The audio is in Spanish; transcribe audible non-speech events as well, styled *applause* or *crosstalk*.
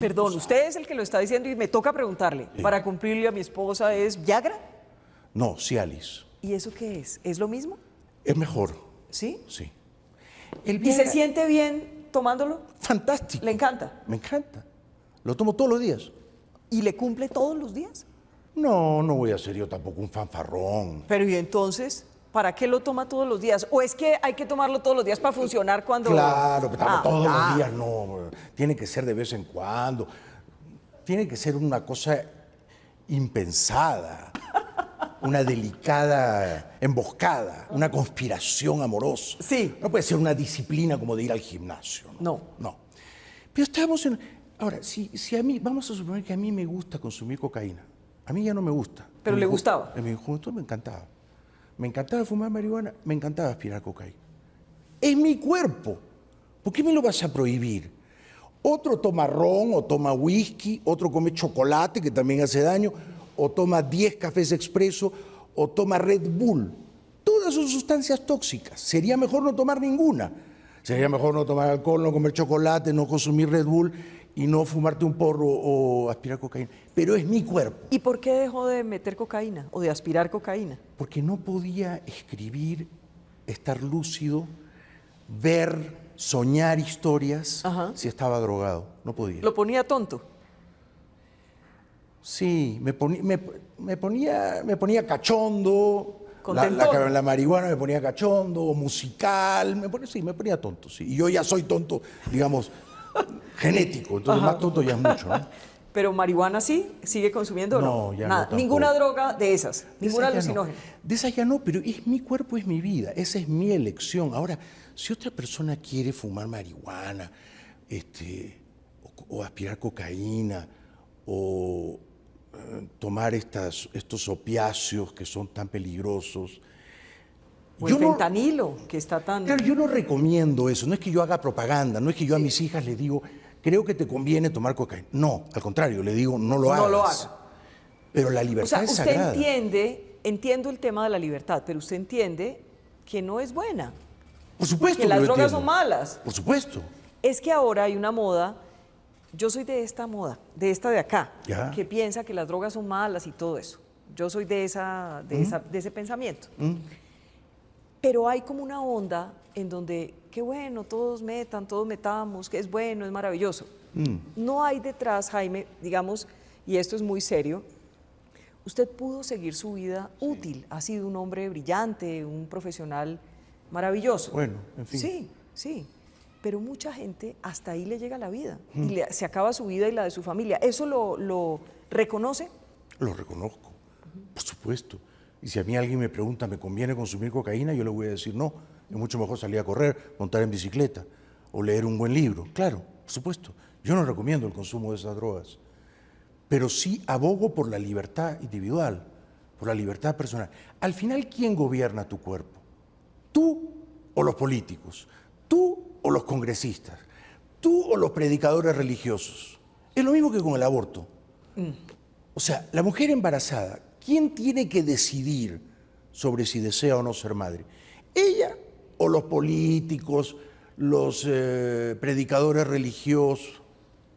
Perdón, pues, usted es el que lo está diciendo y me toca preguntarle. ¿Para cumplirle a mi esposa es Viagra? No, Cialis. ¿Y eso qué es? ¿Es lo mismo? Es mejor. ¿Sí? Sí. ¿Y se siente bien tomándolo? Fantástico. ¿Le encanta? Me encanta. Lo tomo todos los días. ¿Y le cumple todos los días? No, no voy a ser yo tampoco un fanfarrón. Pero ¿y entonces? ¿Para qué lo toma todos los días? ¿O es que hay que tomarlo todos los días para funcionar cuando.? Claro, pero ah, todos los ah. días no. Tiene que ser de vez en cuando. Tiene que ser una cosa impensada, una delicada emboscada, una conspiración amorosa. Sí. No puede ser una disciplina como de ir al gimnasio. No. No. Pero estamos en. Ahora, si, si a mí. Vamos a suponer que a mí me gusta consumir cocaína. A mí ya no me gusta. Pero le gustaba. En mi juventud me encantaba me encantaba fumar marihuana, me encantaba aspirar cocaína. Es mi cuerpo. ¿Por qué me lo vas a prohibir? Otro toma ron o toma whisky, otro come chocolate, que también hace daño, o toma 10 cafés expreso, o toma Red Bull. Todas son sustancias tóxicas. Sería mejor no tomar ninguna. Sería mejor no tomar alcohol, no comer chocolate, no consumir Red Bull y no fumarte un porro o aspirar cocaína. Pero es mi cuerpo. ¿Y por qué dejó de meter cocaína o de aspirar cocaína? Porque no podía escribir, estar lúcido, ver, soñar historias si estaba drogado. No podía. ¿Lo ponía tonto? Sí, me, ponía, me, ponía, me ponía cachondo. La, la, la, marihuana me ponía cachondo, musical, me ponía, sí, me ponía tonto. Sí. Y yo ya soy tonto, digamos, *laughs* genético, entonces más tonto ya es mucho. *laughs* Pero marihuana sí, sigue consumiendo no, o no? Ya Nada, ninguna droga de esas, ninguna alucinógena. De esas ya no, pero es mi cuerpo, es mi vida, esa es mi elección. Ahora, si otra persona quiere fumar marihuana, este, o, aspirar cocaína, o eh, tomar estas, estos opiáceos que son tan peligrosos, o que está tan... Claro, yo no recomiendo eso, no es que yo haga propaganda, no es que yo a mis hijas le digo, creo que te conviene tomar cocaína. No, al contrario, le digo, no lo hagas. No lo hagas. Pero la libertad o sea, usted entiende, entiendo el tema de la libertad, pero usted entiende que no es buena. Por supuesto. Que las drogas son malas. Por supuesto. Es que ahora hay una moda, yo soy de esta moda, de esta de acá, que piensa que las drogas son malas y todo eso. Yo soy de, esa, de, esa, de ese pensamiento pero hay como una onda en donde, qué bueno, todos metan, todos metamos, que es bueno, es maravilloso. Mm. No hay detrás, Jaime, digamos, y esto es muy serio, usted pudo seguir su vida útil, ha sido un hombre brillante, un profesional maravilloso. Bueno, en fin. Sí, sí, pero mucha gente hasta ahí le llega la vida, y mm. se acaba su vida y la de su familia. ¿Eso lo, reconoce? Lo reconozco, por supuesto. Y si a mí alguien me pregunta, ¿me conviene consumir cocaína? Yo le voy a decir, no, es mucho mejor salir a correr, montar en bicicleta o leer un buen libro. Claro, por supuesto, yo no recomiendo el consumo de esas drogas, pero sí abogo por la libertad individual, por la libertad personal. Al final, ¿quién gobierna tu cuerpo? ¿Tú o los políticos? ¿Tú o los congresistas? ¿Tú o los predicadores religiosos? Es lo mismo que con el aborto. Mm. O sea, la mujer embarazada ¿Quién tiene que decidir sobre si desea o no ser madre? ¿Ella o los políticos, los eh, predicadores religiosos?